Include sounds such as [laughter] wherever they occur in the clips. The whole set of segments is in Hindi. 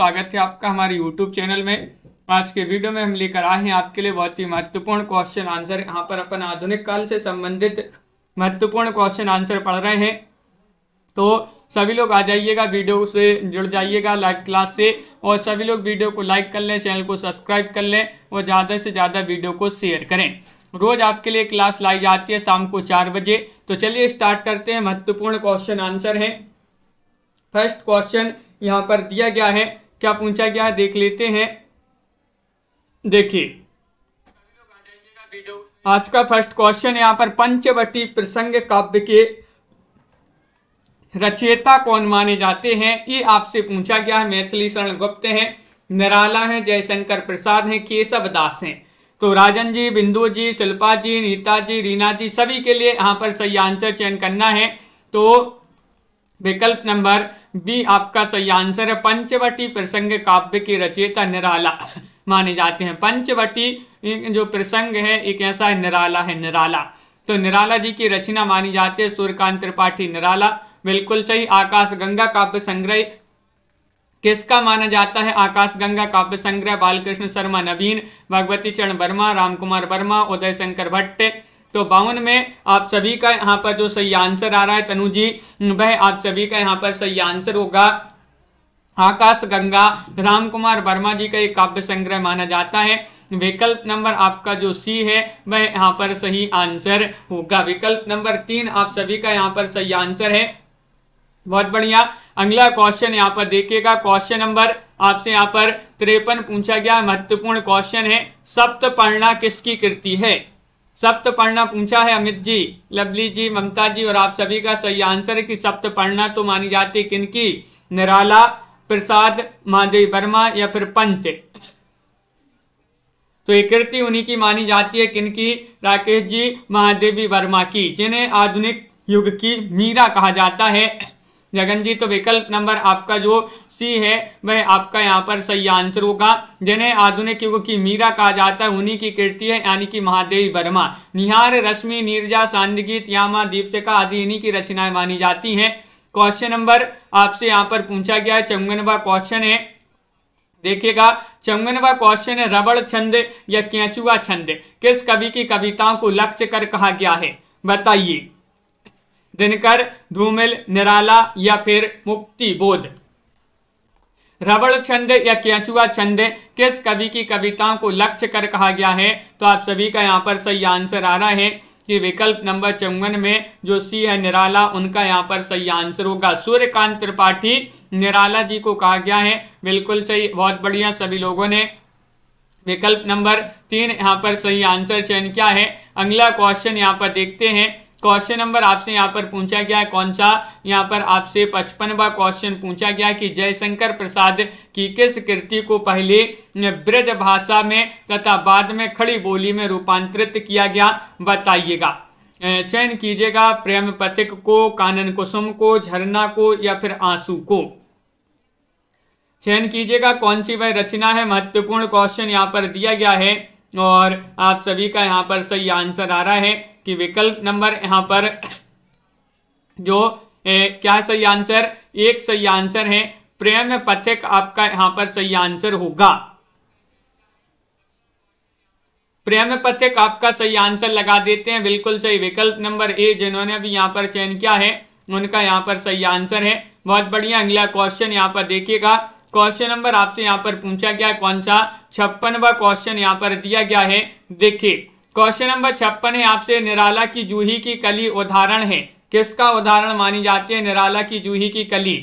स्वागत है आपका हमारे यूट्यूब चैनल में आज के वीडियो में हम लेकर आए हैं आपके लिए बहुत ही महत्वपूर्ण क्वेश्चन आंसर यहाँ पर अपन आधुनिक काल से संबंधित महत्वपूर्ण क्वेश्चन आंसर पढ़ रहे हैं तो सभी लोग आ जाइएगा वीडियो से जुड़ जाइएगा लाइव क्लास से और सभी लोग वीडियो को लाइक कर लें चैनल को सब्सक्राइब कर लें और ज़्यादा से ज़्यादा वीडियो को शेयर करें रोज़ आपके लिए क्लास लाई जाती है शाम को चार बजे तो चलिए स्टार्ट करते हैं महत्वपूर्ण क्वेश्चन आंसर है फर्स्ट क्वेश्चन यहाँ पर दिया गया है क्या पूछा गया देख लेते हैं देखिए आज का फर्स्ट क्वेश्चन यहां पर पंचवटी प्रसंग काव्य के रचयिता कौन माने जाते हैं ये आपसे पूछा गया है मैथिली शरण गुप्त हैं निराला हैं जयशंकर प्रसाद हैं केशव दास हैं तो राजन जी बिंदु जी शिल्पा जी नीता जी रीना जी सभी के लिए यहाँ पर सही आंसर चयन करना है तो विकल्प नंबर बी आपका सही आंसर है पंचवटी प्रसंग काव्य के रचयिता निराला [laughs] माने जाते हैं पंचवटी जो प्रसंग है एक ऐसा है निराला है निराला तो निराला जी की रचना मानी जाती है सूर्यकांत त्रिपाठी निराला बिल्कुल सही आकाश गंगा काव्य संग्रह किसका माना जाता है आकाश गंगा काव्य संग्रह बालकृष्ण शर्मा नवीन भगवती चरण वर्मा रामकुमार वर्मा उदय शंकर भट्ट तो बावन में आप सभी का यहाँ पर जो सही आंसर आ रहा है तनु जी वह आप सभी का यहाँ पर सही आंसर होगा आकाश गंगा राम कुमार वर्मा जी का एक काव्य संग्रह माना जाता है विकल्प नंबर आपका जो सी है वह यहाँ पर सही आंसर होगा विकल्प नंबर तीन आप सभी का यहाँ पर सही आंसर है बहुत बढ़िया अगला क्वेश्चन यहाँ पर देखिएगा क्वेश्चन नंबर आपसे यहाँ पर त्रेपन पूछा गया महत्वपूर्ण क्वेश्चन है सप्तपर्णा किसकी कृति है सप्त पढ़ना पूछा है अमित जी लवली जी ममता जी और आप सभी का सही आंसर है कि सप्त पढ़ना तो मानी जाती है किनकी निराला प्रसाद महादेवी वर्मा या फिर पंच तो एक कृति उन्हीं की मानी जाती है किनकी राकेश जी महादेवी वर्मा की जिन्हें आधुनिक युग की मीरा कहा जाता है जगन जी तो विकल्प नंबर आपका जो सी है वह आपका यहाँ पर सही आंसर होगा जिन्हें आधुनिक युग की मीरा कहा जाता है उन्हीं की कृति है यानी कि महादेवी वर्मा निहार रश्मि नीरजा सांदगी त्यामा दीपचका आदि इन्हीं की रचनाएं मानी जाती हैं क्वेश्चन नंबर आपसे यहाँ पर पूछा गया है चंगनवा क्वेश्चन है देखिएगा चंगनवा क्वेश्चन है रबड़ छंद या कैचुआ छंद किस कवि की कविताओं को लक्ष्य कर कहा गया है बताइए दिनकर धूमिल निराला या फिर मुक्ति बोध रबड़ छंद या केंचुआ छंद किस कवि की कविताओं को लक्ष्य कर कहा गया है तो आप सभी का यहाँ पर सही आंसर आ रहा है कि विकल्प नंबर चौवन में जो सी है निराला उनका यहाँ पर सही आंसर होगा सूर्यकांत त्रिपाठी निराला जी को कहा गया है बिल्कुल सही बहुत बढ़िया सभी लोगों ने विकल्प नंबर तीन यहाँ पर सही आंसर चयन किया है अगला क्वेश्चन यहाँ पर देखते हैं क्वेश्चन नंबर आपसे यहाँ पर पूछा गया है कौन सा यहाँ पर आपसे पचपनवा क्वेश्चन पूछा गया कि जयशंकर प्रसाद की किस कृति को पहले ब्रज भाषा में तथा बाद में खड़ी बोली में रूपांतरित किया गया बताइएगा चयन कीजिएगा प्रेम पथिक को कानन कुसुम को झरना को या फिर आंसू को चयन कीजिएगा कौन सी वह रचना है महत्वपूर्ण क्वेश्चन यहाँ पर दिया गया है और आप सभी का यहाँ पर सही आंसर आ रहा है कि विकल्प नंबर यहाँ पर जो ए, क्या है सही आंसर एक सही आंसर है प्रेम पथक आपका यहां पर सही आंसर होगा प्रेम पथक आपका सही आंसर लगा देते हैं बिल्कुल सही विकल्प नंबर ए जिन्होंने भी यहां पर चयन किया है उनका यहां पर सही आंसर है बहुत बढ़िया अगला क्वेश्चन यहां पर देखिएगा क्वेश्चन नंबर आपसे यहां पर पूछा गया कौन सा छप्पनवा क्वेश्चन यहां पर दिया गया है देखिए क्वेश्चन नंबर छप्पन है आपसे निराला की जूही की कली उदाहरण है किसका उदाहरण मानी जाती है निराला की जूही की कली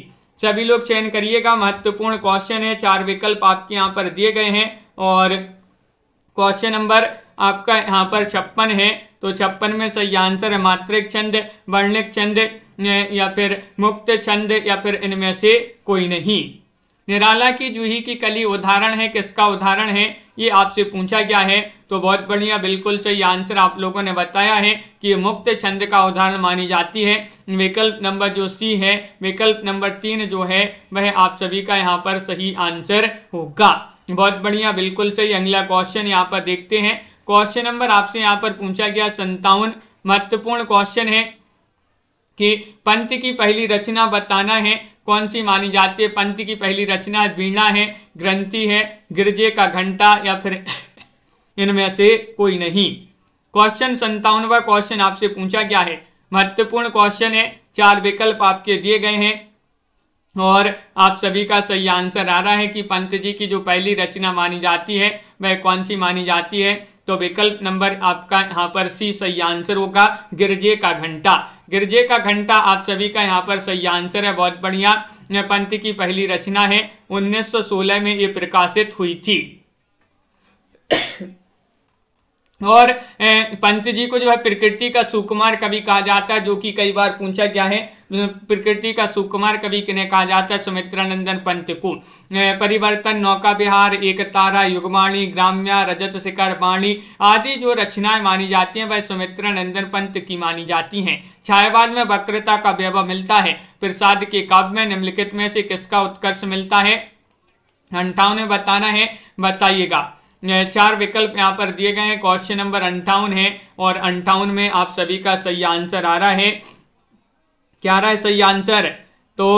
सभी लोग चयन करिएगा महत्वपूर्ण क्वेश्चन है चार विकल्प आपके यहाँ पर दिए गए हैं और क्वेश्चन नंबर आपका यहाँ पर छप्पन है तो छप्पन में सही आंसर है मात्रिक छंद वर्णिक छंद या फिर मुक्त छंद या फिर इनमें से कोई नहीं निराला की जूही की कली उदाहरण है किसका उदाहरण है ये आपसे पूछा गया है तो बहुत बढ़िया बिल्कुल सही आंसर आप लोगों ने बताया है कि मुक्त छंद का उदाहरण मानी जाती है विकल्प नंबर जो सी है विकल्प नंबर तीन जो है वह आप सभी का यहाँ पर सही आंसर होगा बहुत बढ़िया बिल्कुल सही अगला क्वेश्चन यहाँ पर देखते हैं क्वेश्चन नंबर आपसे यहाँ पर पूछा गया संतावन महत्वपूर्ण क्वेश्चन है कि पंथ की पहली रचना बताना है कौन सी मानी जाती है पंथ की पहली रचना वीणा है ग्रंथि है गिरजे का घंटा या फिर [coughs] इनमें से कोई नहीं क्वेश्चन संतावनवा क्वेश्चन आपसे पूछा गया है महत्वपूर्ण क्वेश्चन है चार विकल्प आपके दिए गए हैं और आप सभी का सही आंसर आ रहा है कि पंत जी की जो पहली रचना मानी जाती है वह कौन सी मानी जाती है तो विकल्प नंबर आपका यहाँ पर सी सही आंसर होगा गिरजे का घंटा गिरजे का घंटा आप सभी का यहाँ पर सही आंसर है बहुत बढ़िया पंथ की पहली रचना है 1916 में ये प्रकाशित हुई थी और पंत जी को जो है प्रकृति का सुकुमार कवि कहा जाता है जो कि कई बार पूछा गया है प्रकृति का सुकुमार कवि किन्हें कहा जाता है नंदन पंत को परिवर्तन नौका विहार एक तारा युगवाणी ग्राम्या रजत शिखर वाणी आदि जो रचनाएं मानी जाती हैं वह नंदन पंत की मानी जाती हैं छायावाद में वक्रता का व्यवह मिलता है प्रसाद के काव्य में निम्नलिखित में से किसका उत्कर्ष मिलता है अंठाव में बताना है बताइएगा चार विकल्प यहाँ पर दिए गए हैं क्वेश्चन नंबर अंठावन है और अंठावन में आप सभी का सही आंसर आ रहा है क्या रहा है सही आंसर तो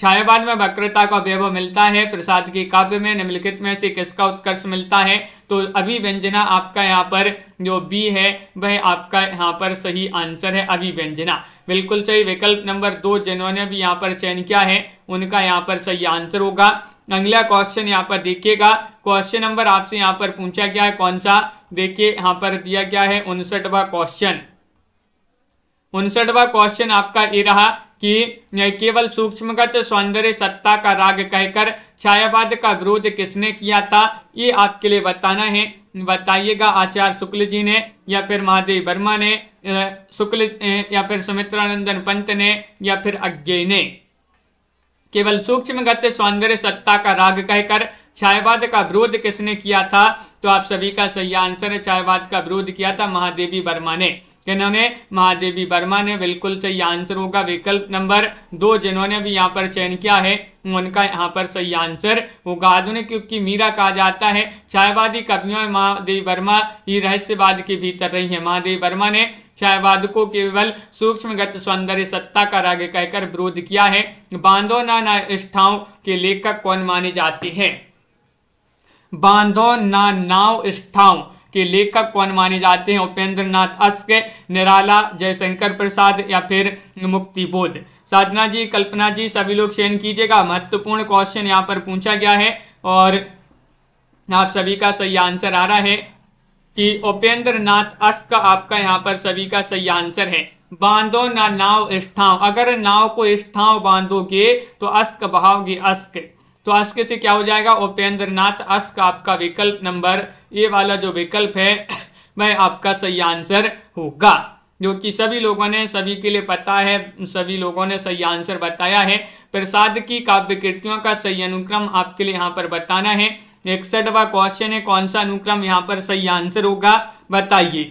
छायावाद में वक्रता का वैभव मिलता है प्रसाद के काव्य में निम्नलिखित में से किसका उत्कर्ष मिलता है तो अभिव्यंजना आपका यहाँ पर जो बी है वह आपका यहाँ पर सही आंसर है अभिव्यंजना बिल्कुल सही विकल्प नंबर दो जिन्होंने भी यहाँ पर चयन किया है उनका यहाँ पर सही आंसर होगा अगला क्वेश्चन यहाँ पर देखिएगा क्वेश्चन नंबर आपसे यहाँ पर पूछा गया है कौन सा देखिए यहाँ पर दिया गया है उनसठवा क्वेश्चन उनसठवा क्वेश्चन आपका ये रहा कि केवल सूक्ष्मगत सौंदर्य सत्ता का राग कहकर छायावाद का विरोध किसने किया था ये आपके लिए बताना है बताइएगा आचार्य शुक्ल जी ने या फिर महादेव वर्मा ने शुक्ल या फिर सुमित्रानंदन पंत ने या फिर अज्ञे ने केवल सूक्ष्म गत सौंदर्य सत्ता का राग कहकर छायावाद का विरोध किसने किया था तो आप सभी का सही आंसर है छायावाद का विरोध किया था महादेवी वर्मा ने जिन्होंने महादेवी वर्मा ने बिल्कुल सही आंसर होगा विकल्प नंबर दो जिन्होंने भी यहाँ पर चयन किया है उनका यहाँ पर सही आंसर होगा आधुनिक युग की मीरा कहा जाता है छायावादी कवियों महादेवी वर्मा ही रहस्यवाद के भीतर रही है महादेवी वर्मा ने चायवाद को केवल सूक्ष्मगत सौंदर्य सत्ता का राग कहकर विरोध किया है बांधोना निष्ठाओं के लेखक कौन माने जाते हैं बांधो ना नाव निष्ठाओं के लेखक कौन माने जाते हैं उपेंद्र नाथ अस्क निराला जयशंकर प्रसाद या फिर मुक्तिबोध साधना जी कल्पना जी सभी लोग चयन कीजिएगा महत्वपूर्ण क्वेश्चन यहाँ पर पूछा गया है और आप सभी का सही आंसर आ रहा है कि उपेंद्र नाथ अस्त का आपका यहाँ पर सभी का सही आंसर है बांधो ना नाव स्थाव अगर नाव को स्थाव बांधोगे तो अस्क बहाओगे अस्क तो अस्क से क्या हो जाएगा उपेंद्र नाथ अस्क आपका विकल्प नंबर ये वाला जो विकल्प है वह [coughs] आपका सही आंसर होगा जो कि सभी लोगों ने सभी के लिए पता है सभी लोगों ने सही आंसर बताया है प्रसाद की काव्य कृतियों का सही अनुक्रम आपके लिए यहाँ पर बताना है इकसठवा क्वेश्चन है कौन सा अनुक्रम यहाँ पर सही आंसर होगा बताइए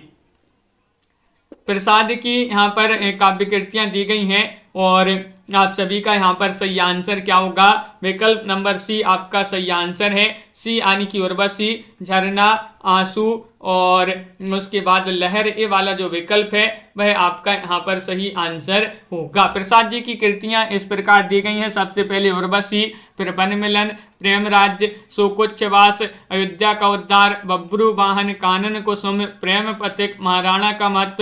प्रसाद की यहाँ पर काव्य कृतियां दी गई हैं और आप सभी का यहाँ पर सही आंसर क्या होगा विकल्प नंबर सी आपका सही आंसर है सी यानी कि उर्वशी झरना आंसू और उसके बाद लहर ये वाला जो विकल्प है वह आपका यहाँ पर सही आंसर होगा प्रसाद जी की कृतियाँ इस प्रकार दी गई हैं सबसे पहले उर्वशी फिर वन मिलन प्रेम राज्य शोकोच्छवास अयोध्या का उद्धार बब्रू वाहन कानन कुसुम प्रेम पथिक महाराणा का मत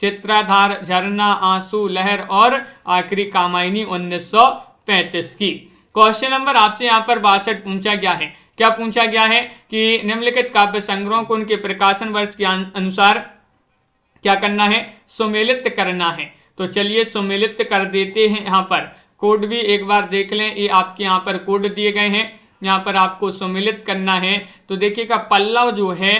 चित्राधार झरना आंसू लहर और आखिरी कामायनी 1935 की क्वेश्चन नंबर आपसे यहाँ पर बासठ पूछा गया है क्या पूछा गया है कि निम्नलिखित काव्य संग्रहों को उनके प्रकाशन वर्ष के अनुसार क्या करना है सुमेलित करना है तो चलिए सुमेलित कर देते हैं यहाँ पर कोड भी एक बार देख लें ये आपके यहाँ पर कोड दिए गए हैं यहाँ पर आपको सुमेलित करना है तो देखिएगा पल्लव जो है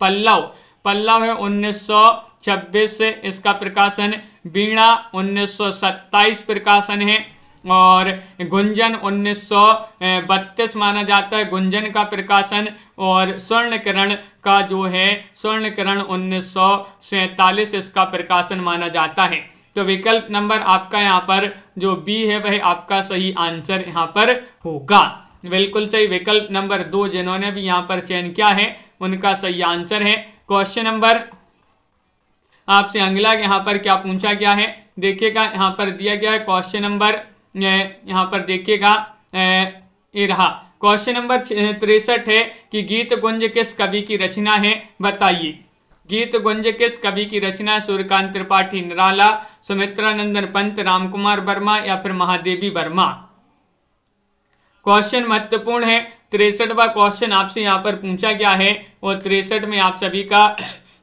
पल्लव पल्लव है उन्नीस सौ छब्बीस इसका प्रकाशन बीणा 1927 प्रकाशन है और गुंजन 1932 माना जाता है गुंजन का प्रकाशन और स्वर्ण किरण का जो है स्वर्ण किरण उन्नीस इसका प्रकाशन माना जाता है तो विकल्प नंबर आपका यहाँ पर जो बी है वह आपका सही आंसर यहाँ पर होगा बिल्कुल सही विकल्प नंबर दो जिन्होंने भी यहाँ पर चयन किया है उनका सही आंसर है क्वेश्चन नंबर आपसे अगला यहाँ पर क्या पूछा गया है देखिएगा यहाँ पर दिया गया है क्वेश्चन नंबर यहाँ पर देखिएगा ये रहा क्वेश्चन नंबर तिरसठ है कि गीत गुंज किस कवि की रचना है बताइए गीत गुंज किस कवि की रचना सूर्यकांत त्रिपाठी निराला सुमित्रानंदन पंत रामकुमार वर्मा या फिर महादेवी वर्मा क्वेश्चन महत्वपूर्ण है तिरसठवा क्वेश्चन आपसे यहाँ पर पूछा गया है और तिरसठ में आप सभी का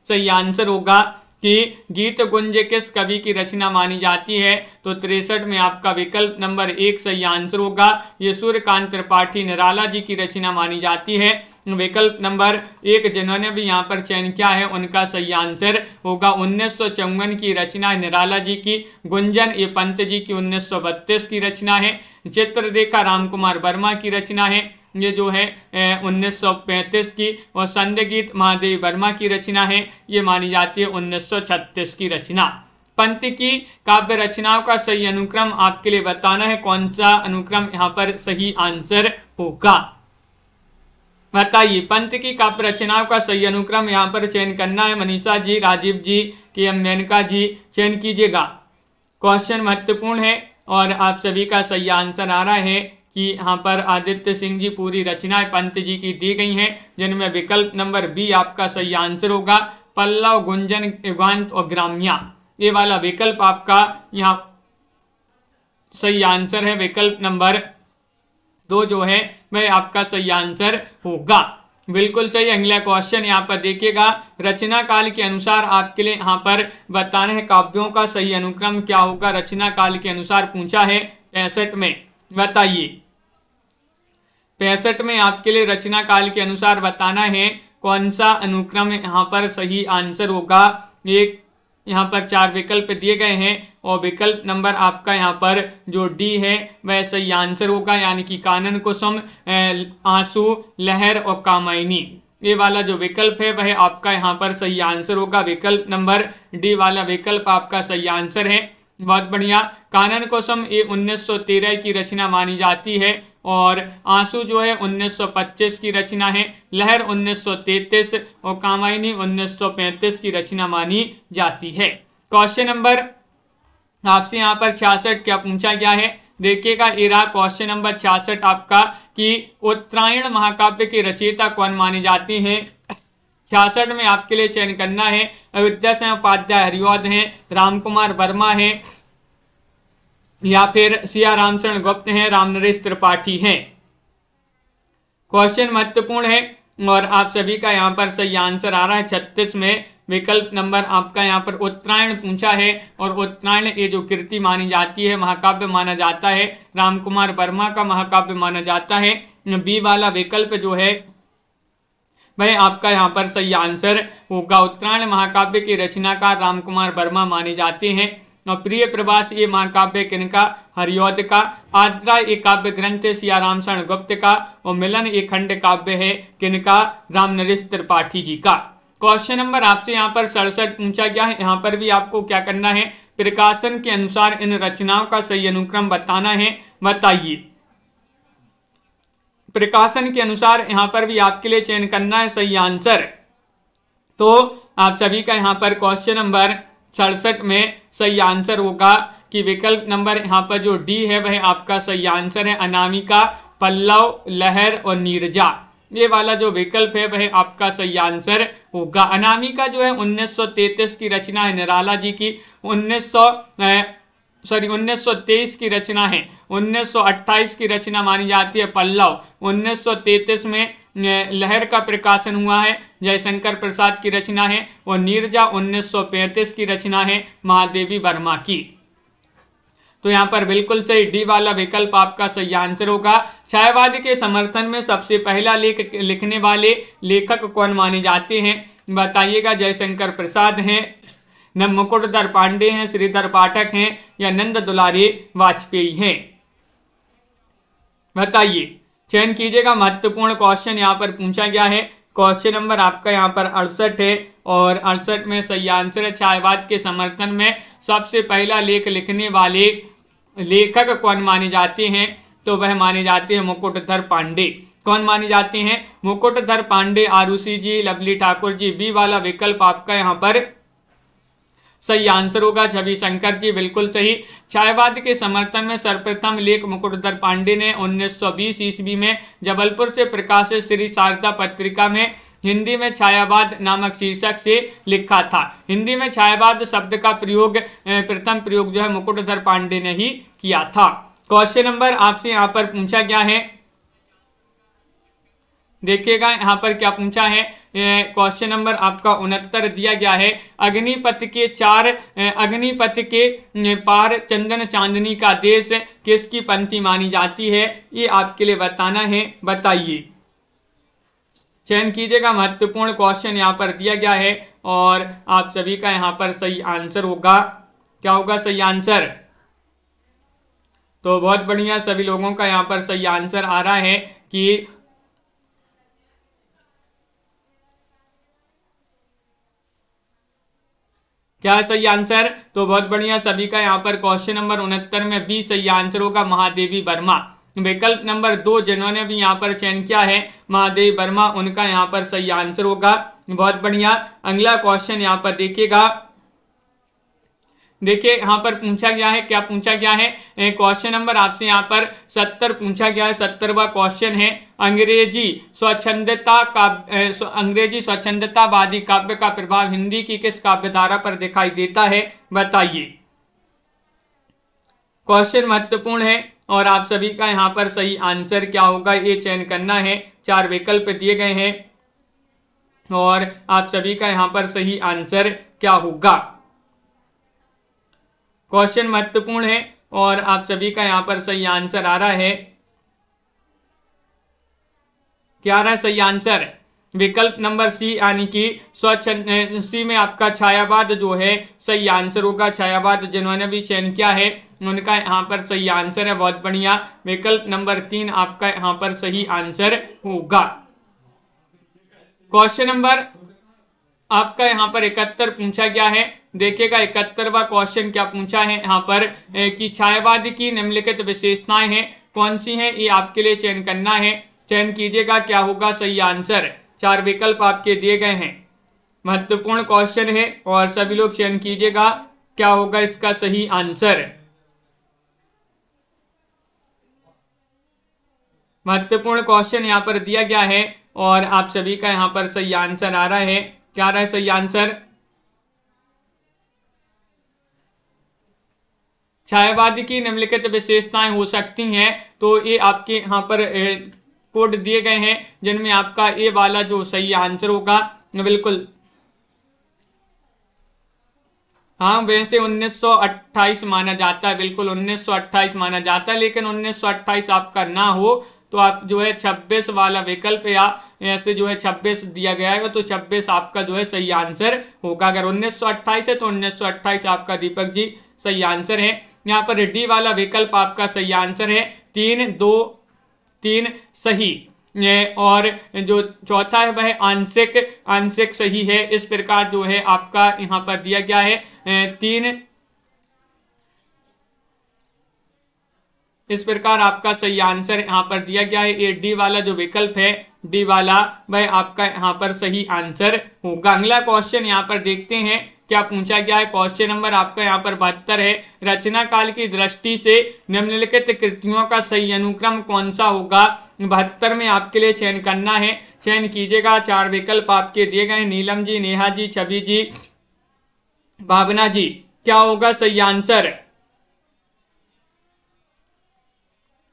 सही आंसर होगा कि गीत गुंज किस कवि की रचना मानी जाती है तो तिरसठ में आपका विकल्प नंबर एक सही आंसर होगा ये सूर्यकांत त्रिपाठी निराला जी की रचना मानी जाती है विकल्प नंबर एक जिन्होंने भी यहाँ पर चयन किया है उनका सही आंसर होगा उन्नीस की रचना निराला जी की गुंजन ये पंत जी की उन्नीस की रचना है चित्ररेखा राम कुमार वर्मा की रचना है ये जो है उन्नीस की और संध्य गीत महादेव वर्मा की रचना है ये मानी जाती है 1936 की रचना पंत की काव्य रचनाओं का सही अनुक्रम आपके लिए बताना है कौन सा अनुक्रम यहाँ पर सही आंसर होगा बताइए पंत की काव्य रचनाओं का सही अनुक्रम यहाँ पर चयन करना है मनीषा जी राजीव जी के एम मेनका जी चयन कीजिएगा क्वेश्चन महत्वपूर्ण है और आप सभी का सही आंसर आ रहा है कि यहाँ पर आदित्य सिंह जी पूरी रचनाएं पंत जी की दी गई हैं जिनमें विकल्प नंबर बी आपका सही आंसर होगा पल्लव गुंजन युगांत और ग्राम्या ये वाला विकल्प आपका यहाँ सही आंसर है विकल्प नंबर दो जो है वह आपका सही आंसर होगा बिल्कुल सही अगला क्वेश्चन यहाँ पर देखिएगा रचना काल के अनुसार आपके लिए यहाँ पर बताना है काव्यों का सही अनुक्रम क्या होगा रचना काल के अनुसार पूछा है पैंसठ में बताइए पैंसठ में आपके लिए रचना काल के अनुसार बताना है कौन सा अनुक्रम यहाँ पर सही आंसर होगा एक यहाँ पर चार विकल्प दिए गए हैं और विकल्प नंबर आपका यहाँ पर जो डी है वह सही आंसर होगा यानी कि कानन कुसुम आंसू लहर और कामायनी ये वाला जो विकल्प है वह आपका यहाँ पर सही आंसर होगा विकल्प नंबर डी वाला विकल्प आपका सही आंसर है बहुत बढ़िया कानन कोसम ये 1913 की रचना मानी जाती है और आंसू जो है 1925 की रचना है लहर 1933 और कामायनी 1935 की रचना मानी जाती है क्वेश्चन नंबर आपसे यहाँ पर छियासठ क्या पूछा गया है देखिएगा इरा क्वेश्चन नंबर छियासठ आपका कि उत्तरायण महाकाव्य के रचयिता कौन मानी जाती है छियासठ में आपके लिए चयन करना है अयोध्या सिंह उपाध्याय हरिवाद हैं राम कुमार वर्मा हैं या फिर सिया रामचरण गुप्त हैं राम नरेश त्रिपाठी हैं क्वेश्चन महत्वपूर्ण है और आप सभी का यहाँ पर सही आंसर आ रहा है छत्तीस में विकल्प नंबर आपका यहाँ पर उत्तरायण पूछा है और उत्तरायण ये जो कृति मानी जाती है महाकाव्य माना जाता है राम कुमार वर्मा का महाकाव्य माना जाता है बी वाला विकल्प जो है वह आपका यहाँ पर सही आंसर होगा उत्तरायण महाकाव्य की रचना का रामकुमार वर्मा माने जाते हैं और प्रिय प्रवास ये महाकाव्य किनका हरियोद का आद्रा ये काव्य ग्रंथ सिया शरण गुप्त का और मिलन ये खंड काव्य है किनका राम नरेश त्रिपाठी जी का क्वेश्चन नंबर आपसे यहाँ पर सड़सठ पूछा गया है यहाँ पर भी आपको क्या करना है प्रकाशन के अनुसार इन रचनाओं का सही अनुक्रम बताना है बताइए प्रकाशन के अनुसार यहां पर भी आपके लिए चयन करना है सही आंसर तो आप सभी का यहां पर क्वेश्चन नंबर सड़सठ में सही आंसर होगा कि विकल्प नंबर यहां पर जो डी है वह आपका सही आंसर है अनामिका पल्लव लहर और नीरजा ये वाला जो विकल्प है वह आपका सही आंसर होगा अनामिका जो है 1933 की रचना है निराला जी की सॉरी 1923 की रचना है 1928 की रचना मानी जाती है पल्लव 1933 में लहर का प्रकाशन हुआ है जयशंकर प्रसाद की रचना है और नीरजा 1935 की रचना है महादेवी वर्मा की तो यहाँ पर बिल्कुल सही डी वाला विकल्प आपका सही आंसर होगा छायावाद के समर्थन में सबसे पहला लेख लिखने वाले लेखक कौन माने जाते हैं बताइएगा जयशंकर प्रसाद हैं न मुकुटधर पांडे हैं श्रीधर पाठक हैं या नंद दुलारी वाजपेयी हैं बताइए चयन कीजिएगा महत्वपूर्ण क्वेश्चन यहाँ पर पूछा गया है क्वेश्चन नंबर आपका यहाँ पर अड़सठ है और अड़सठ में सही आंसर है छायावाद के समर्थन में सबसे पहला लेख लिखने वाले लेखक कौन माने जाते हैं तो वह माने जाते हैं मुकुटधर पांडे कौन माने जाते हैं मुकुटधर पांडे आरुषि जी लवली ठाकुर जी बी वाला विकल्प आपका यहाँ पर सही आंसर होगा छवि शंकर जी बिल्कुल सही छायावाद के समर्थन में सर्वप्रथम लेख मुकुटधर पांडे ने 1920 ईस्वी में जबलपुर से प्रकाशित श्री शारदा पत्रिका में हिंदी में छायावाद नामक शीर्षक से लिखा था हिंदी में छायावाद शब्द का प्रयोग प्रथम प्रयोग जो है मुकुटधर पांडे ने ही किया था क्वेश्चन नंबर आपसे यहाँ पर पूछा गया है देखिएगा यहाँ पर क्या पूछा है क्वेश्चन नंबर आपका उनहत्तर दिया गया है अग्निपथ के चार अग्निपथ के पार चंदन चांदनी का देश किसकी पंथी मानी जाती है ये आपके लिए बताना है बताइए चयन कीजिएगा महत्वपूर्ण क्वेश्चन यहाँ पर दिया गया है और आप सभी का यहाँ पर सही आंसर होगा क्या होगा सही आंसर तो बहुत बढ़िया सभी लोगों का यहाँ पर सही आंसर आ रहा है कि क्या है सही आंसर तो बहुत बढ़िया सभी का यहाँ पर क्वेश्चन नंबर उनहत्तर में बी सही आंसर होगा महादेवी वर्मा विकल्प नंबर दो जिन्होंने भी यहाँ पर चयन किया है महादेवी वर्मा उनका यहाँ पर सही आंसर होगा बहुत बढ़िया अगला क्वेश्चन यहाँ पर देखिएगा देखिए यहाँ पर पूछा गया है क्या पूछा गया है क्वेश्चन नंबर आपसे यहाँ पर सत्तर पूछा गया है सत्तरवा क्वेश्चन है अंग्रेजी स्वच्छंदता का अंग्रेजी स्वच्छंदतावादी काव्य का प्रभाव हिंदी की किस काव्यधारा पर दिखाई देता है बताइए क्वेश्चन महत्वपूर्ण है और आप सभी का यहाँ पर सही आंसर क्या होगा ये चयन करना है चार विकल्प दिए गए हैं और आप सभी का यहाँ पर सही आंसर क्या होगा क्वेश्चन महत्वपूर्ण है और आप सभी का यहाँ पर सही आंसर आ रहा है क्या रहा है सही आंसर विकल्प नंबर सी यानी कि स्वच्छ सी में आपका छायावाद जो है सही आंसर होगा छायावाद जिन्होंने भी चयन किया है उनका यहाँ पर सही आंसर है बहुत बढ़िया विकल्प नंबर तीन आपका यहाँ पर सही आंसर होगा क्वेश्चन नंबर आपका यहाँ पर इकहत्तर पूछा गया है देखिएगा इकहत्तरवा क्वेश्चन क्या पूछा है यहाँ पर कि छायावाद की निम्नलिखित विशेषताएं हैं कौन सी हैं ये आपके लिए चयन करना है चयन कीजिएगा क्या होगा सही आंसर चार विकल्प आपके दिए गए हैं महत्वपूर्ण क्वेश्चन है और सभी लोग चयन कीजिएगा क्या होगा इसका सही आंसर महत्वपूर्ण क्वेश्चन यहाँ पर दिया गया है और आप सभी का यहाँ पर सही आंसर आ रहा है क्या रहा है सही आंसर छायावादी की निम्नलिखित विशेषताएं हो सकती हैं तो ये आपके यहाँ पर कोड दिए गए हैं जिनमें आपका ए वाला जो सही आंसर होगा बिल्कुल हाँ वैसे 1928 माना जाता है बिल्कुल 1928 माना जाता है लेकिन 1928 आपका ना हो तो आप जो है 26 वाला विकल्प या से जो है छब्बीस दिया गया है तो छब्बीस आपका जो है सही आंसर होगा अगर उन्नीस है तो उन्नीस आपका दीपक जी सही आंसर है यहाँ पर डी वाला विकल्प आपका सही आंसर है तीन दो तीन सही और जो चौथा है वह आंशिक आंशिक सही है इस प्रकार जो है आपका यहाँ पर दिया गया है तीन इस प्रकार आपका सही आंसर यहाँ पर दिया गया है ये डी वाला जो विकल्प है डी वाला वह आपका यहाँ पर सही आंसर होगा अगला क्वेश्चन यहाँ पर देखते हैं क्या पूछा गया है क्वेश्चन नंबर आपका यहाँ पर बहत्तर है रचना काल की दृष्टि से निम्नलिखित कृतियों का सही अनुक्रम कौन सा होगा बहत्तर में आपके लिए चयन करना है चयन कीजिएगा चार विकल्प आपके दिए गए नीलम जी नेहा जी छवि जी भावना जी क्या होगा सही आंसर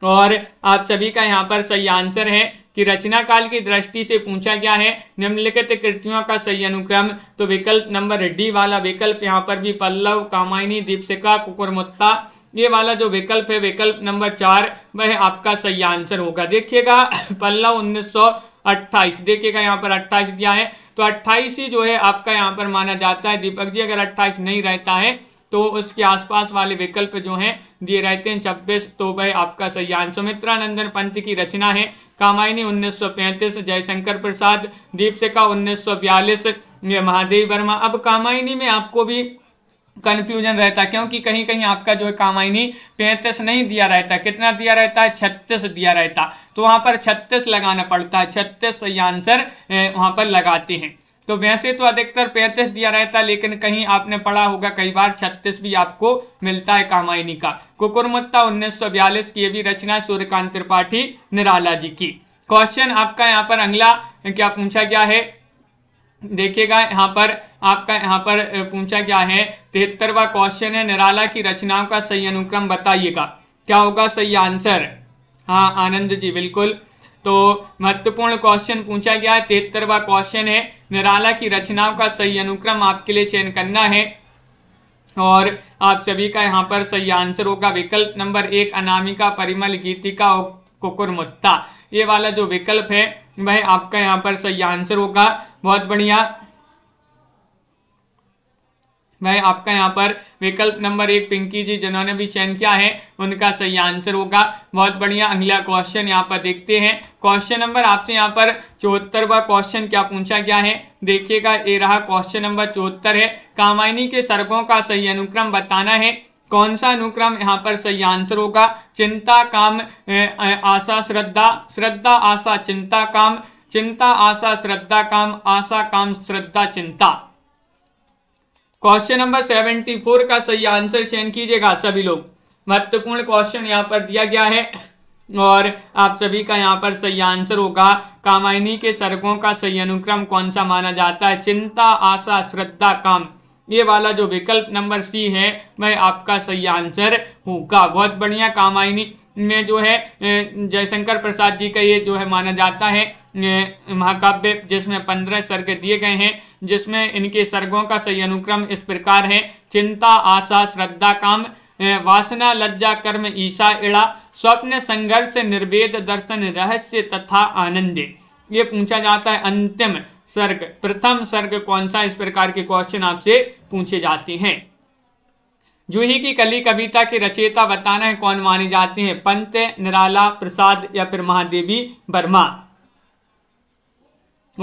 और आप सभी का यहाँ पर सही आंसर है कि रचना काल की दृष्टि से पूछा गया है निम्नलिखित कृतियों का सही अनुक्रम तो विकल्प नंबर डी वाला विकल्प यहाँ पर भी पल्लव कामायनी दीपशिका कुकुरमुत्ता ये वाला जो विकल्प है विकल्प नंबर चार वह आपका सही आंसर होगा देखिएगा पल्लव उन्नीस सौ अट्ठाईस देखिएगा यहाँ पर अट्ठाईस दिया है तो अट्ठाईस ही जो है आपका यहाँ पर माना जाता है दीपक जी अगर अट्ठाईस नहीं रहता है तो उसके आसपास वाले विकल्प जो हैं दिए रहते हैं छब्बीस तो वह आपका सही आंसर सुमित्रा नंदन पंत की रचना है कामायनी 1935 जयशंकर प्रसाद दीपशिका 1942 ये महादेव वर्मा अब कामायनी में आपको भी कन्फ्यूजन रहता क्योंकि कहीं कहीं आपका जो है कामायनी पैंतीस नहीं दिया रहता कितना दिया रहता है छत्तीस दिया रहता तो वहाँ पर छत्तीस लगाना पड़ता है छत्तीस सही आंसर वहाँ पर लगाते हैं तो वैसे तो अधिकतर पैंतीस दिया रहता है लेकिन कहीं आपने पढ़ा होगा कई बार छत्तीस भी आपको मिलता है कामायनी का कुकुरमत्ता उन्नीस की ये भी रचना सूर्यकांत त्रिपाठी निराला जी की क्वेश्चन आपका यहाँ पर अगला क्या पूछा गया है देखिएगा यहाँ पर आपका यहाँ पर पूछा गया है तिहत्तरवा क्वेश्चन है निराला की रचनाओं का सही अनुक्रम बताइएगा क्या होगा सही आंसर हाँ आनंद जी बिल्कुल तो महत्वपूर्ण क्वेश्चन पूछा गया तिहत्तरवा क्वेश्चन है निराला की रचनाओं का सही अनुक्रम आपके लिए चयन करना है और आप सभी का यहाँ पर सही आंसर होगा विकल्प नंबर एक अनामिका परिमल गीतिका और कुकुरमुत्ता ये वाला जो विकल्प है वह आपका यहाँ पर सही आंसर होगा बहुत बढ़िया वह आपका यहाँ पर विकल्प नंबर एक पिंकी जी जिन्होंने भी चयन किया है उनका सही आंसर होगा बहुत बढ़िया अगला क्वेश्चन यहाँ पर देखते हैं क्वेश्चन नंबर आपसे यहाँ पर चौहत्तरवा क्वेश्चन क्या पूछा गया है देखिएगा ये रहा क्वेश्चन नंबर चौहत्तर है कामायनी के सर्गों का सही अनुक्रम बताना है कौन सा अनुक्रम यहाँ पर सही आंसर होगा चिंता काम आशा श्रद्धा श्रद्धा आशा चिंता काम चिंता आशा श्रद्धा काम आशा काम श्रद्धा चिंता क्वेश्चन नंबर सेवेंटी फोर का सही आंसर चयन कीजिएगा सभी लोग महत्वपूर्ण क्वेश्चन यहाँ पर दिया गया है और आप सभी का यहाँ पर सही आंसर होगा कामायनी के सर्गों का सही अनुक्रम कौन सा माना जाता है चिंता आशा श्रद्धा काम ये वाला जो विकल्प नंबर सी है वह आपका सही आंसर होगा बहुत बढ़िया कामायनी में जो है जयशंकर प्रसाद जी का ये जो है माना जाता है महाकाव्य जिसमें पंद्रह सर्ग दिए गए हैं जिसमें इनके सर्गों का सही अनुक्रम इस प्रकार है चिंता आशा श्रद्धा काम वासना लज्जा कर्म ईशा इड़ा स्वप्न संघर्ष निर्वेद दर्शन रहस्य तथा आनंद ये पूछा जाता है अंतिम सर्ग प्रथम सर्ग कौन सा इस प्रकार के क्वेश्चन आपसे पूछे जाते हैं जूही की कली कविता की रचयिता बताना है कौन मानी जाती हैं पंत निराला प्रसाद या फिर महादेवी वर्मा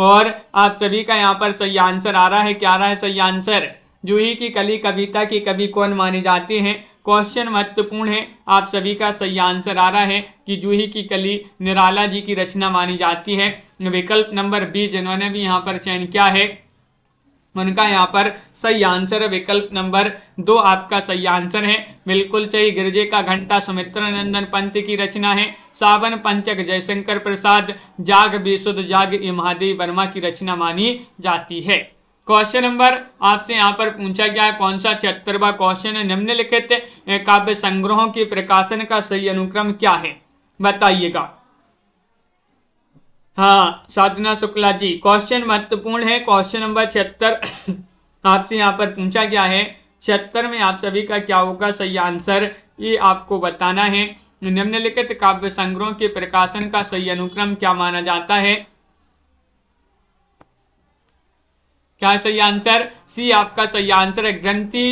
और आप सभी का यहाँ पर सही आंसर आ रहा है क्या आ रहा है सही आंसर जूही की कली कविता की कवि कौन मानी जाती है क्वेश्चन महत्वपूर्ण है आप सभी का सही आंसर आ रहा है कि जूही की कली निराला जी की रचना मानी जाती है विकल्प नंबर बी जिन्होंने भी यहाँ पर चयन किया है उनका यहाँ पर सही आंसर है विकल्प नंबर दो आपका सही आंसर है बिल्कुल सही गिरजे का घंटा सुमित्र नंदन पंत की रचना है सावन पंचक जयशंकर प्रसाद जाग विशुद्ध जाग इमादेवी वर्मा की रचना मानी जाती है क्वेश्चन नंबर आपसे यहाँ पर पूछा गया है कौन सा छिहत्तरवा क्वेश्चन है निम्नलिखित काव्य संग्रहों के प्रकाशन का सही अनुक्रम क्या है बताइएगा हाँ साधना शुक्ला जी क्वेश्चन महत्वपूर्ण है क्वेश्चन नंबर छिहत्तर [coughs] आपसे यहाँ पर पूछा गया है छिहत्तर में आप सभी का क्या होगा सही आंसर ये आपको बताना है निम्नलिखित काव्य संग्रहों के प्रकाशन का सही अनुक्रम क्या माना जाता है क्या सही आंसर सी आपका सही आंसर है ग्रंथि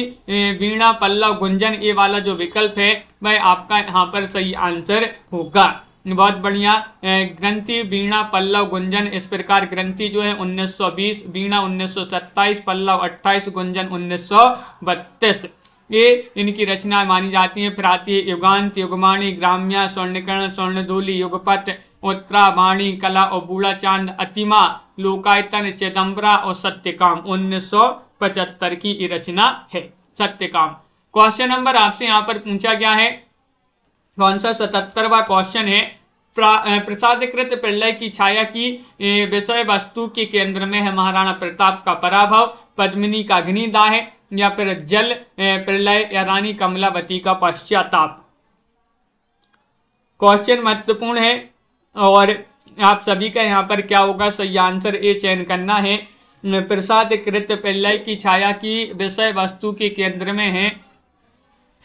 वीणा पल्लव गुंजन ये वाला जो विकल्प है वह आपका यहाँ पर सही आंसर होगा बहुत बढ़िया ग्रंथि वीणा पल्लव गुंजन इस प्रकार ग्रंथि जो है 1920 वीणा 1927 पल्लव 28 गुंजन 1932 ये इनकी रचना मानी जाती है फिर आती है युगांत युगमाणी ग्राम्या स्वर्णकर्ण स्वर्णधूली युगपथ उत्तरा वाणी कला और बूढ़ा चांद अतिमा लोकायतन चिदम्बरा और सत्यकाम उन्नीस की रचना है सत्यकाम क्वेश्चन नंबर आपसे यहाँ पर पूछा गया है तो आंसर सतहत्तरवा क्वेश्चन है प्रसादकृत प्रलय की छाया की विषय वस्तु के केंद्र में है महाराणा प्रताप का पराभव पद्मिनी का अग्निदाह या फिर जल प्रलय या रानी कमलावती का पश्चाताप क्वेश्चन महत्वपूर्ण है और आप सभी का यहाँ पर क्या होगा सही आंसर ए चयन करना है प्रसाद कृत प्रलय की छाया की विषय वस्तु के केंद्र में है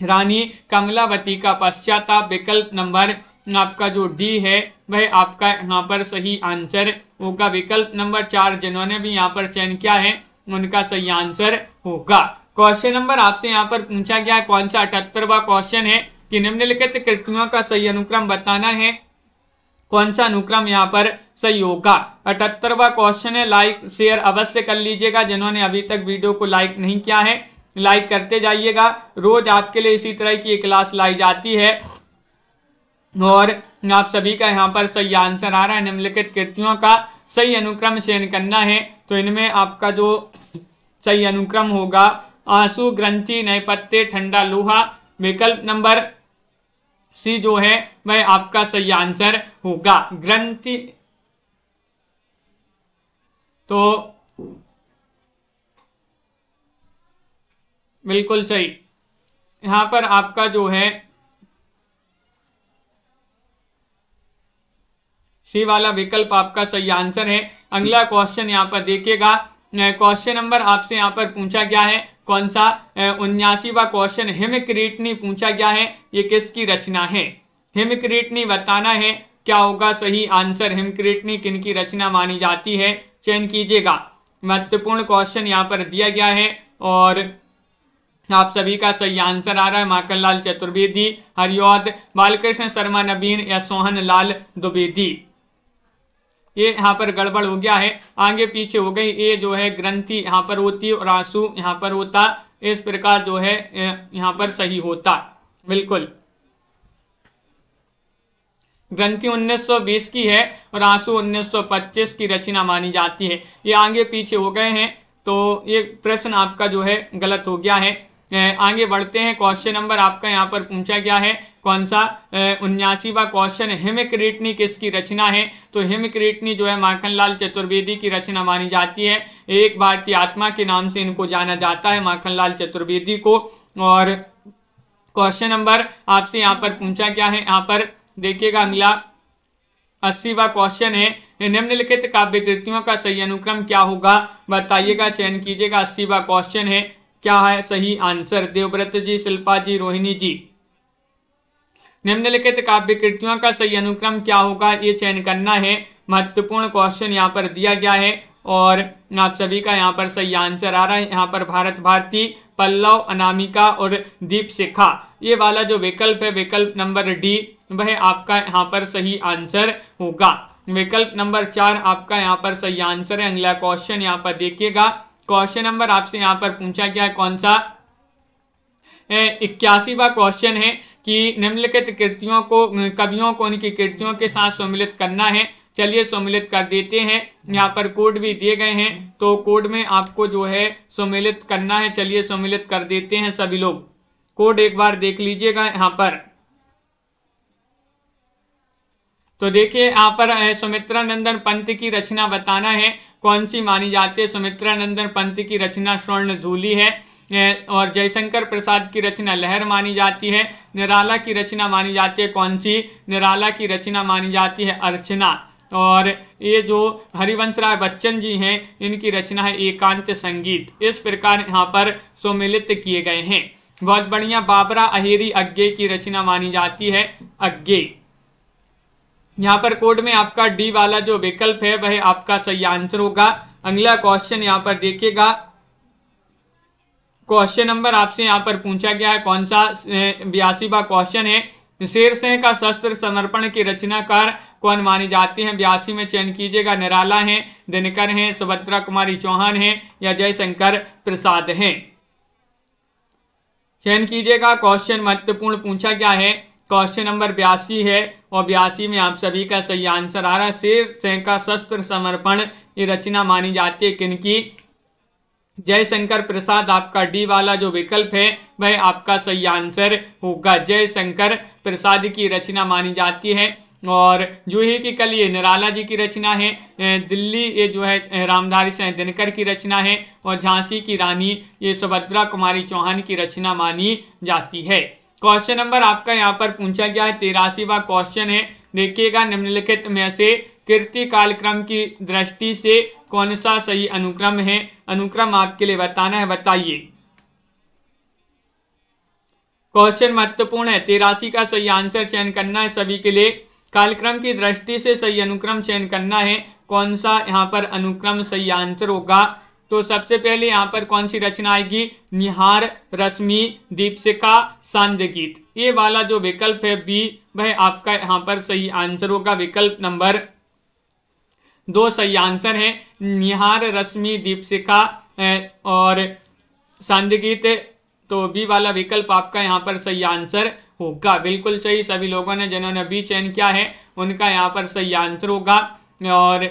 रानी कमलावती का पश्चाताप विकल्प नंबर आपका जो डी है वह आपका यहाँ पर सही आंसर होगा विकल्प नंबर चार जिन्होंने भी यहाँ पर चयन किया है उनका सही आंसर होगा क्वेश्चन नंबर आपसे यहाँ पर पूछा गया है कौन सा अठहत्तरवा क्वेश्चन है कि निम्नलिखित कृतियों का सही अनुक्रम बताना है कौन सा अनुक्रम यहाँ पर सही होगा अठहत्तरवा क्वेश्चन है लाइक शेयर अवश्य कर लीजिएगा जिन्होंने अभी तक वीडियो को लाइक नहीं किया है लाइक करते जाइएगा रोज़ आपके लिए इसी तरह की क्लास लाई जाती है और आप सभी का यहाँ पर सही आंसर आ रहा है निम्नलिखित कृतियों का सही अनुक्रम चयन करना है तो इनमें आपका जो सही अनुक्रम होगा आंसू ग्रंथि नए पत्ते ठंडा लोहा विकल्प नंबर सी जो है वह आपका सही आंसर होगा ग्रंथि तो बिल्कुल सही यहाँ पर आपका जो है सी वाला विकल्प आपका सही आंसर है अगला क्वेश्चन यहाँ पर देखिएगा क्वेश्चन नंबर आपसे यहाँ पर पूछा गया है कौन सा उन्यासीवा क्वेश्चन हिमक्रीटनी पूछा गया है ये किसकी रचना है हिमक्रीटनी बताना है क्या होगा सही आंसर हिमक्रीटनी किनकी रचना मानी जाती है चयन कीजिएगा महत्वपूर्ण क्वेश्चन यहाँ पर दिया गया है और आप सभी का सही आंसर आ रहा है माखन लाल चतुर्वेदी हरिओद बालकृष्ण शर्मा नवीन या सोहन लाल द्विवेदी ये यहाँ पर गड़बड़ हो गया है आगे पीछे हो गई ये जो है ग्रंथि यहाँ पर होती और आंसू यहाँ पर होता इस प्रकार जो है यहाँ पर सही होता बिल्कुल ग्रंथि 1920 की है और आंसू 1925 की रचना मानी जाती है ये आगे पीछे हो गए हैं तो ये प्रश्न आपका जो है गलत हो गया है आगे बढ़ते हैं क्वेश्चन नंबर आपका यहाँ पर पूछा गया है कौन सा उन्यासीवा क्वेश्चन हिमक्रेटनी किसकी रचना है तो हिमक्रेटनी जो है माखनलाल चतुर्वेदी की रचना मानी जाती है एक भारतीय आत्मा के नाम से इनको जाना जाता है माखनलाल चतुर्वेदी को और क्वेश्चन नंबर आपसे यहाँ पर पूछा गया है यहाँ पर देखिएगा अगला अस्सीवा क्वेश्चन है निम्नलिखित काव्य कृतियों का सही अनुक्रम क्या होगा बताइएगा चयन कीजिएगा अस्सीवा क्वेश्चन है क्या है सही आंसर देवव्रत जी शिल्पा जी रोहिणी जी निम्नलिखित काव्य कृतियों का सही अनुक्रम क्या होगा ये चयन करना है महत्वपूर्ण क्वेश्चन यहाँ पर दिया गया है और आप सभी का यहाँ पर सही आंसर आ रहा है यहाँ पर भारत भारती पल्लव अनामिका और दीप शिखा ये वाला जो विकल्प है विकल्प नंबर डी वह आपका यहाँ पर सही आंसर होगा विकल्प नंबर चार आपका यहाँ पर सही आंसर है अगला क्वेश्चन यहाँ पर देखिएगा क्वेश्चन नंबर आपसे यहाँ पर पूछा गया कौन सा इक्यासीवा क्वेश्चन है कि निम्नलिखित कृतियों को कवियों को उनकी कृतियों के साथ सम्मिलित करना है चलिए सम्मिलित कर देते हैं यहाँ पर कोड भी दिए गए हैं तो कोड में आपको जो है सम्मिलित करना है चलिए सम्मिलित कर देते हैं सभी लोग कोड एक बार देख लीजिएगा यहाँ पर तो देखिए यहाँ पर सुमित्रा नंदन पंत की रचना बताना है कौन सी मानी जाती है सुमित्रा नंदन पंत की रचना स्वर्ण धूली है और जयशंकर प्रसाद की रचना लहर मानी जाती है निराला की रचना मानी जाती है कौन सी निराला की रचना मानी जाती है अर्चना और ये जो हरिवंश राय बच्चन जी हैं इनकी रचना है एकांत संगीत इस प्रकार यहाँ पर सम्मिलित किए गए हैं बहुत बढ़िया बाबरा अहेरी अज्ञे की रचना मानी जाती है अज्ञे यहाँ पर कोड में आपका डी वाला जो विकल्प है वह आपका सही आंसर होगा अगला क्वेश्चन यहाँ पर देखिएगा क्वेश्चन नंबर आपसे यहाँ पर पूछा गया है कौन सा बयासीवा क्वेश्चन है शेर सिंह का शस्त्र समर्पण की रचनाकार कौन मानी जाती हैं बयासी में चयन कीजिएगा निराला हैं दिनकर हैं सुभद्रा कुमारी चौहान हैं या जयशंकर प्रसाद हैं चयन कीजिएगा क्वेश्चन महत्वपूर्ण पूछा गया है क्वेश्चन नंबर बयासी है और बयासी में आप सभी का सही आंसर आ रहा है शेर सिंह का शस्त्र समर्पण ये रचना मानी जाती है किनकी जयशंकर प्रसाद आपका डी वाला जो विकल्प है वह आपका सही आंसर होगा जयशंकर प्रसाद की रचना मानी जाती है और जो है कि कल ये निराला जी की रचना है दिल्ली ये जो है रामधारी सिंह दिनकर की रचना है और झांसी की रानी ये सुभद्रा कुमारी चौहान की रचना मानी जाती है क्वेश्चन नंबर आपका यहाँ पर पूछा गया है तिरासीवा क्वेश्चन है देखिएगा निम्नलिखित में से कृति कालक्रम की दृष्टि से कौन सा सही अनुक्रम है अनुक्रम आपके लिए बताना है बताइए क्वेश्चन महत्वपूर्ण है तेरासी का सही आंसर चयन करना है सभी के लिए कालक्रम की दृष्टि से सही अनुक्रम चयन करना है कौन सा यहाँ पर अनुक्रम सही आंसर होगा तो सबसे पहले यहाँ पर कौन सी रचना आएगी निहार रश्मि दीपशिका सांध गीत ये वाला जो विकल्प है बी वह आपका यहाँ पर सही आंसर होगा विकल्प नंबर दो सही आंसर है निहार रश्मि दीपशिका और गीत तो बी वाला विकल्प आपका यहाँ पर सही आंसर होगा बिल्कुल सही सभी लोगों ने जिन्होंने बी चयन किया है उनका यहाँ पर सही आंसर होगा और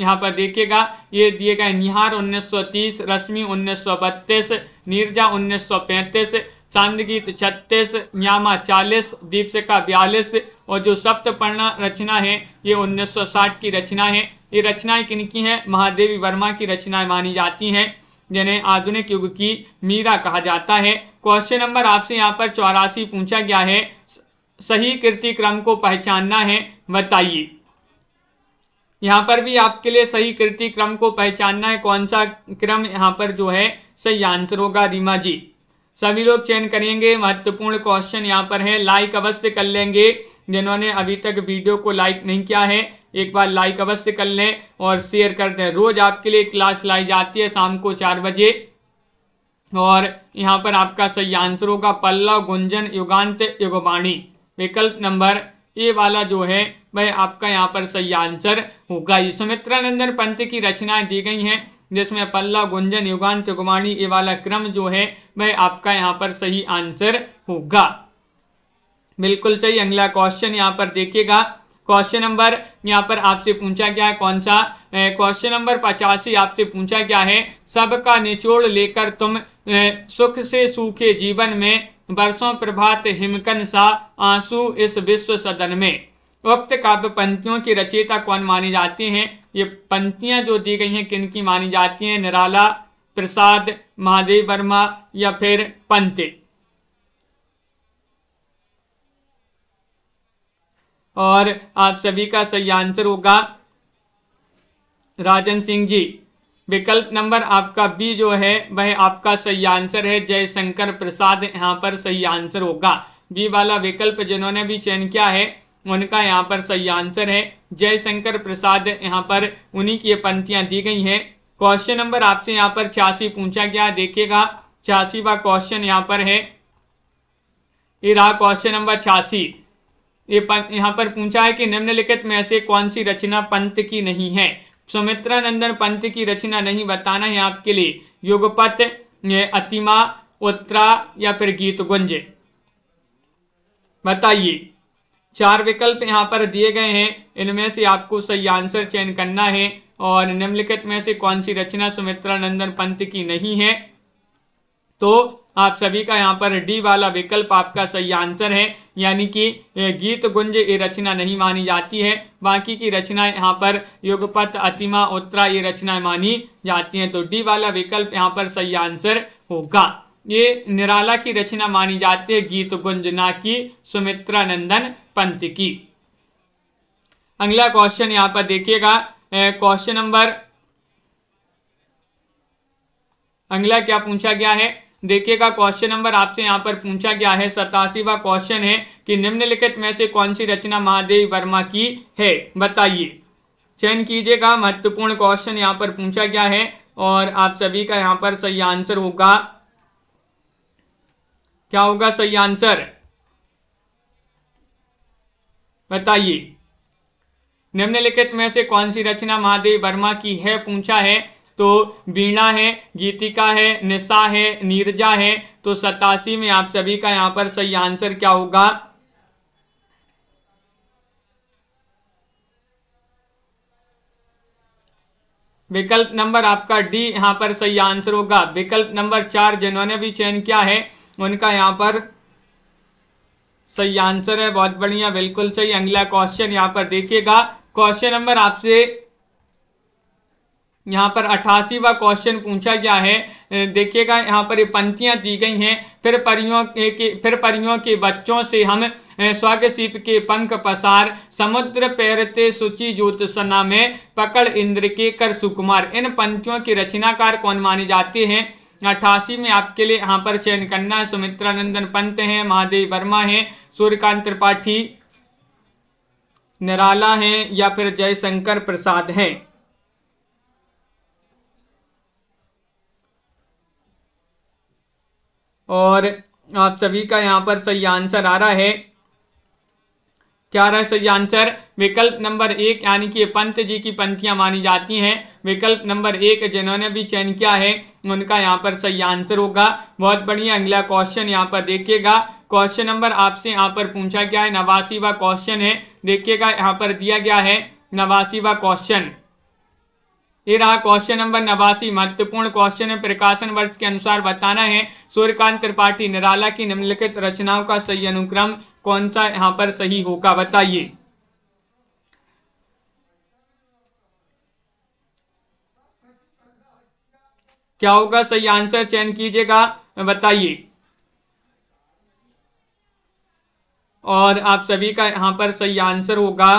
यहाँ पर देखिएगा ये दिए गए निहार 1930 रश्मि 1932 नीरजा 1935 चांदगीत छत्तीस न्यामा चालीस दीपशिका बयालीस और जो सप्तपर्ण रचना है ये 1960 की रचना है ये रचनाएं किन की हैं महादेवी वर्मा की रचनाएं मानी जाती हैं जिन्हें आधुनिक युग की मीरा कहा जाता है क्वेश्चन नंबर आपसे यहाँ पर चौरासी पूछा गया है सही कृति क्रम को पहचानना है बताइए यहाँ पर भी आपके लिए सही कृति क्रम को पहचानना है कौन सा क्रम यहाँ पर जो है सही आंसर होगा रीमा जी सभी लोग चयन करेंगे महत्वपूर्ण क्वेश्चन यहाँ पर है लाइक अवश्य कर लेंगे जिन्होंने अभी तक वीडियो को लाइक नहीं किया है एक बार लाइक अवश्य कर लें और शेयर कर दें रोज आपके लिए क्लास लाई जाती है शाम को चार बजे और यहाँ पर आपका सही आंसर होगा पल्ला गुंजन युगांत युगवाणी विकल्प नंबर ये वाला जो है वह आपका यहाँ पर सही आंसर होगा ये मित्रानंदन पंत की रचनाएं दी गई हैं जिसमें पल्ला गुंजन युगान चुगवाणी ये वाला क्रम जो है वह आपका यहाँ पर सही आंसर होगा बिल्कुल सही अगला क्वेश्चन यहाँ पर देखिएगा क्वेश्चन नंबर यहाँ पर आपसे पूछा गया है कौन सा क्वेश्चन नंबर पचासी आपसे पूछा गया है सबका निचोड़ लेकर तुम सुख से सूखे जीवन में बरसों प्रभात हिमकन सा आंसू इस विश्व सदन में उक्त काव्य पंक्तियों की रचयिता कौन मानी जाती हैं ये पंक्तियाँ जो दी गई हैं किन की मानी जाती हैं निराला प्रसाद महादेव वर्मा या फिर पंत और आप सभी का सही आंसर होगा राजन सिंह जी विकल्प नंबर आपका बी जो है वह आपका सही आंसर है जयशंकर प्रसाद यहाँ पर सही आंसर होगा बी वाला विकल्प जिन्होंने भी चयन किया है उनका यहाँ पर सही आंसर है जयशंकर प्रसाद यहाँ पर उन्हीं की पंक्तियां दी गई हैं क्वेश्चन नंबर आपसे यहाँ पर छियासी पूछा गया देखिएगा छियासीवा क्वेश्चन यहाँ पर है ये रहा क्वेश्चन नंबर छियासी ये यहाँ पर पूछा है कि निम्नलिखित में से कौन सी रचना पंत की नहीं है सुमित्रंदन पंत की रचना नहीं बताना है आपके लिए युगपत अतिमा उत्तरा या फिर गीत गुंज बताइए चार विकल्प यहाँ पर दिए गए हैं इनमें से आपको सही आंसर चयन करना है और निम्नलिखित में से कौन सी रचना सुमित्रंदन पंत की नहीं है तो आप सभी का यहाँ पर डी वाला विकल्प आपका सही आंसर है यानी कि गीत गुंज ये रचना नहीं मानी जाती है बाकी की रचनाएं यहाँ पर युगपथ अतिमा उत्तरा ये रचनाएं मानी जाती है तो डी वाला विकल्प यहाँ पर सही आंसर होगा ये निराला की रचना मानी जाती है गीत गुंज ना की सुमित्रा नंदन पंत की अगला क्वेश्चन यहाँ पर देखिएगा क्वेश्चन नंबर अगला क्या पूछा गया है देखिएगा क्वेश्चन नंबर आपसे यहाँ पर पूछा गया है सतासीवा क्वेश्चन है कि निम्नलिखित में से कौन सी रचना महादेव वर्मा की है बताइए चयन कीजिएगा महत्वपूर्ण क्वेश्चन यहाँ पर पूछा गया है और आप सभी का यहाँ पर सही आंसर होगा क्या होगा सही आंसर बताइए निम्नलिखित में से कौन सी रचना महादेव वर्मा की है पूछा है तो वीणा है गीतिका है निशा है नीरजा है तो सतासी में आप सभी का यहाँ पर सही आंसर क्या होगा विकल्प नंबर आपका डी यहाँ पर सही आंसर होगा विकल्प नंबर चार जिन्होंने भी चयन किया है उनका यहाँ पर सही आंसर है बहुत बढ़िया बिल्कुल सही अगला क्वेश्चन यहाँ पर देखिएगा क्वेश्चन नंबर आपसे यहाँ पर अठासीवा क्वेश्चन पूछा गया है देखिएगा यहाँ पर ये पंक्तियाँ दी गई हैं फिर परियों के फिर परियों के बच्चों से हम स्वर्ग सीप के पंख पसार समुद्र पैरते सुचि सना में पकड़ इंद्र के कर सुकुमार इन पंक्तियों के रचनाकार कौन माने जाते हैं अठासी में आपके लिए यहाँ पर चयन करना सुमित्रा नंदन पंत हैं महादेव वर्मा हैं सूर्यकांत त्रिपाठी निराला हैं या फिर जयशंकर प्रसाद हैं और आप सभी का यहाँ पर सही आंसर आ रहा है क्या रहा है सही आंसर विकल्प नंबर एक यानी कि पंत जी की पंथियां मानी जाती हैं विकल्प नंबर एक जिन्होंने भी चयन किया है उनका यहाँ पर सही आंसर होगा बहुत बढ़िया अगला क्वेश्चन यहाँ पर देखिएगा क्वेश्चन नंबर आपसे यहाँ पर पूछा गया है नवासीवा क्वेश्चन है देखिएगा यहाँ पर दिया गया है नवासीवा क्वेश्चन ये रहा क्वेश्चन नंबर नवासी महत्वपूर्ण क्वेश्चन है प्रकाशन वर्ष के अनुसार बताना है सूर्यकांत त्रिपाठी निराला की निम्नलिखित रचनाओं का सही अनुक्रम कौन सा यहाँ पर सही होगा बताइए क्या होगा सही आंसर चयन कीजिएगा बताइए और आप सभी का यहाँ पर सही आंसर होगा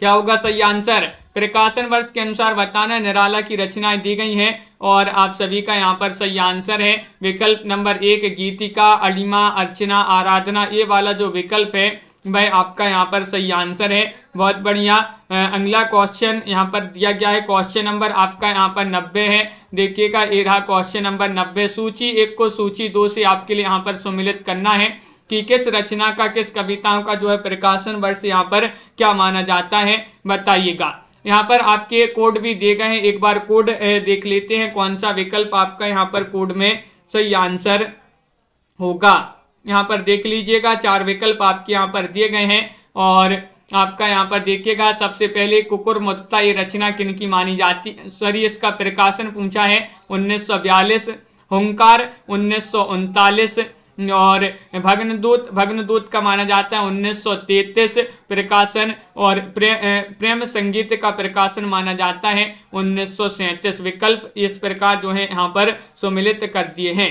क्या होगा सही आंसर प्रकाशन वर्ष के अनुसार बताना निराला की रचनाएं दी गई हैं और आप सभी का यहाँ पर सही आंसर है विकल्प नंबर एक गीतिका अलिमा अर्चना आराधना ये वाला जो विकल्प है भाई आपका यहाँ पर सही आंसर है बहुत बढ़िया अगला क्वेश्चन यहाँ पर दिया गया है क्वेश्चन नंबर आपका यहाँ पर नब्बे है देखिएगा ये रहा क्वेश्चन नंबर नब्बे सूची एक को सूची दो से आपके लिए यहाँ पर सम्मिलित करना है कि किस रचना का किस कविताओं का जो है प्रकाशन वर्ष यहाँ पर क्या माना जाता है बताइएगा यहाँ पर आपके कोड भी दिए गए हैं एक बार कोड देख लेते हैं कौन सा विकल्प आपका यहाँ पर कोड में सही आंसर होगा यहाँ पर देख लीजिएगा चार विकल्प आपके यहाँ पर दिए गए हैं और आपका यहाँ पर देखिएगा सबसे पहले कुकुर मुत्ता ये रचना किनकी मानी जाती सॉरी इसका प्रकाशन पूछा है उन्नीस सौ बयालीस हंकार उन्नीस सौ उनतालीस और भग्नदूत भग्नदूत का माना जाता है 1933 प्रकाशन और प्रे, प्रेम संगीत का प्रकाशन माना जाता है उन्नीस विकल्प इस प्रकार जो है यहाँ पर सम्मिलित कर दिए हैं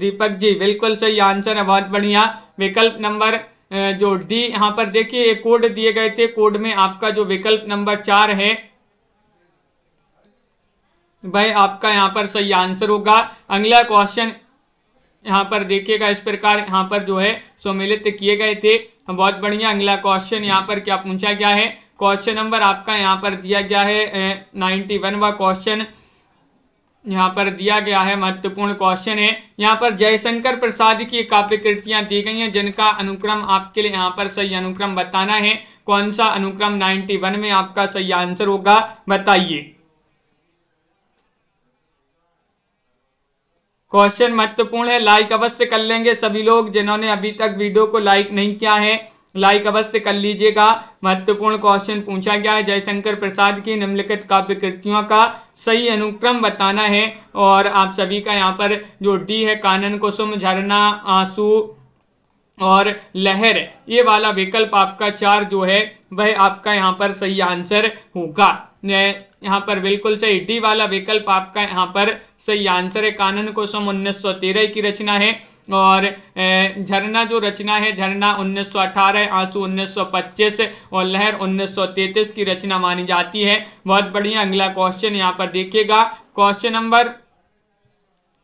दीपक जी बिल्कुल सही आंसर है बहुत बढ़िया विकल्प नंबर जो डी यहाँ पर देखिए कोड दिए गए थे कोड में आपका जो विकल्प नंबर चार है भाई आपका यहाँ पर सही आंसर होगा अगला क्वेश्चन यहाँ पर देखिएगा इस प्रकार यहाँ पर जो है सम्मिलित किए गए थे बहुत बढ़िया अगला क्वेश्चन यहाँ पर क्या पूछा गया है क्वेश्चन नंबर आपका यहाँ पर दिया गया है नाइन्टी वन व क्वेश्चन यहाँ पर दिया गया है महत्वपूर्ण क्वेश्चन है यहाँ पर जयशंकर प्रसाद की काव्य कृतियाँ दी गई हैं जिनका अनुक्रम आपके लिए यहाँ पर सही अनुक्रम बताना है कौन सा अनुक्रम 91 में आपका सही आंसर होगा बताइए क्वेश्चन महत्वपूर्ण है लाइक अवश्य कर लेंगे सभी लोग जिन्होंने अभी तक वीडियो को लाइक नहीं किया है लाइक अवश्य कर लीजिएगा महत्वपूर्ण क्वेश्चन पूछा गया है जयशंकर प्रसाद की निम्नलिखित काव्य कृतियों का सही अनुक्रम बताना है और आप सभी का यहाँ पर जो डी है कानन कुसुम झरना आंसू और लहर ये वाला विकल्प आपका चार जो है वह आपका यहाँ पर सही आंसर होगा यहाँ पर बिल्कुल सही डी वाला विकल्प आपका यहाँ पर सही आंसर है कानन कोशम उन्नीस की रचना है और झरना जो रचना है झरना 1918 आंसू 1925 और लहर 1933 की रचना मानी जाती है बहुत बढ़िया अगला क्वेश्चन यहाँ पर देखिएगा क्वेश्चन नंबर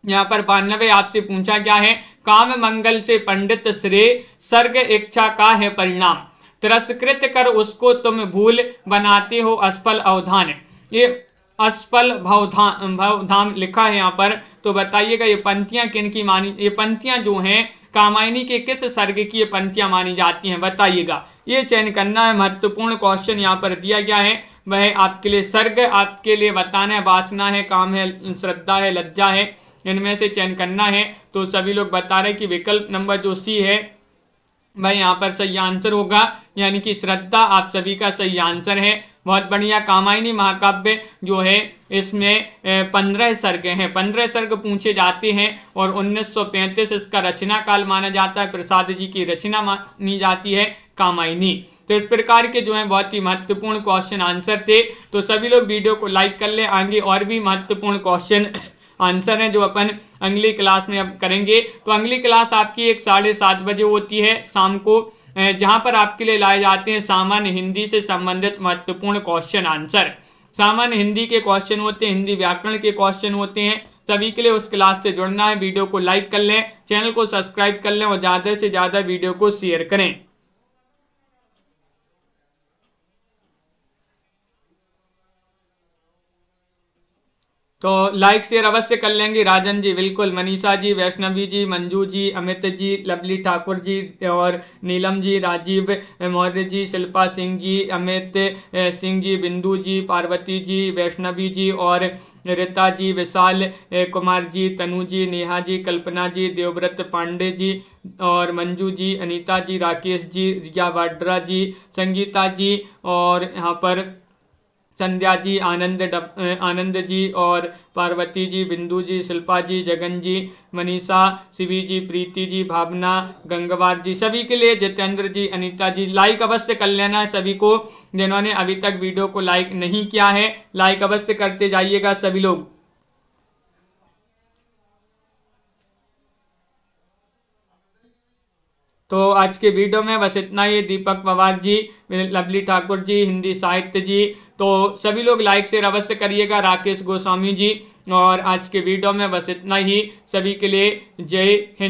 यहाँ पर बानवे आपसे पूछा गया है काम मंगल से पंडित श्रेय सर्ग इच्छा का है परिणाम तिरस्कृत कर उसको तुम भूल बनाते हो असफल अवधान ये असफल भवधाम भवधाम लिखा है यहाँ पर तो बताइएगा ये पंक्तियाँ किन की मानी ये पंक्तियाँ जो हैं कामायनी के किस सर्ग की ये पंक्तियाँ मानी जाती हैं बताइएगा ये चयन करना है महत्वपूर्ण क्वेश्चन यहाँ पर दिया गया है वह आपके लिए सर्ग आपके लिए बताना है वासना है काम है श्रद्धा है लज्जा है इनमें से चयन करना है तो सभी लोग बता रहे कि विकल्प नंबर जो सी है वह यहाँ पर सही आंसर होगा यानी कि श्रद्धा आप सभी का सही आंसर है बहुत बढ़िया कामायनी महाकाव्य जो है इसमें पंद्रह सर्ग हैं पंद्रह सर्ग पूछे जाते हैं और 1935 इसका रचना काल माना जाता है प्रसाद जी की रचना मानी जाती है कामायनी तो इस प्रकार के जो है बहुत ही महत्वपूर्ण क्वेश्चन आंसर थे तो सभी लोग वीडियो को लाइक कर ले आगे और भी महत्वपूर्ण क्वेश्चन आंसर हैं जो अपन अगली क्लास में अब करेंगे तो अगली क्लास आपकी एक साढ़े सात बजे होती है शाम को जहां पर आपके लिए लाए जाते हैं सामान्य हिंदी से संबंधित महत्वपूर्ण क्वेश्चन आंसर सामान्य हिंदी के क्वेश्चन होते हैं हिंदी व्याकरण के क्वेश्चन होते हैं सभी के लिए उस क्लास से जुड़ना है वीडियो को लाइक कर लें चैनल को सब्सक्राइब कर लें और ज़्यादा से ज़्यादा वीडियो को शेयर करें तो लाइक शेयर अवश्य कर लेंगे राजन जी बिल्कुल मनीषा जी वैष्णवी जी मंजू जी अमित जी लवली ठाकुर जी और नीलम जी राजीव मौर्य जी शिल्पा सिंह जी अमित सिंह जी बिंदु जी पार्वती जी वैष्णवी जी और रिता जी विशाल कुमार जी तनु जी नेहा जी कल्पना जी देवव्रत पांडे जी और मंजू जी अनीता जी राकेश जी रिया वाड्रा जी संगीता जी और यहाँ पर संध्या जी आनंद डब, आनंद जी और पार्वती जी बिंदु जी शिल्पा जी जगन जी मनीषा शिवी जी प्रीति जी भावना गंगवार जी सभी के लिए जितेंद्र जी अनीता जी लाइक अवश्य कर लेना सभी को जिन्होंने अभी तक वीडियो को लाइक नहीं किया है लाइक अवश्य करते जाइएगा सभी लोग तो आज के वीडियो में बस इतना ही दीपक पवार जी लवली ठाकुर जी हिंदी साहित्य जी तो सभी लोग लाइक शेयर अवश्य करिएगा राकेश गोस्वामी जी और आज के वीडियो में बस इतना ही सभी के लिए जय हिंद